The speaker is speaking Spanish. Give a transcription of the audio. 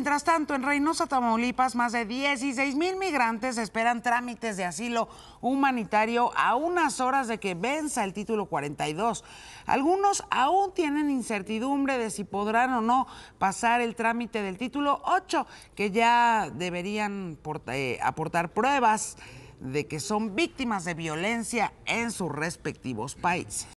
Mientras tanto, en Reynosa, Tamaulipas, más de 16.000 mil migrantes esperan trámites de asilo humanitario a unas horas de que venza el título 42. Algunos aún tienen incertidumbre de si podrán o no pasar el trámite del título 8, que ya deberían eh, aportar pruebas de que son víctimas de violencia en sus respectivos países.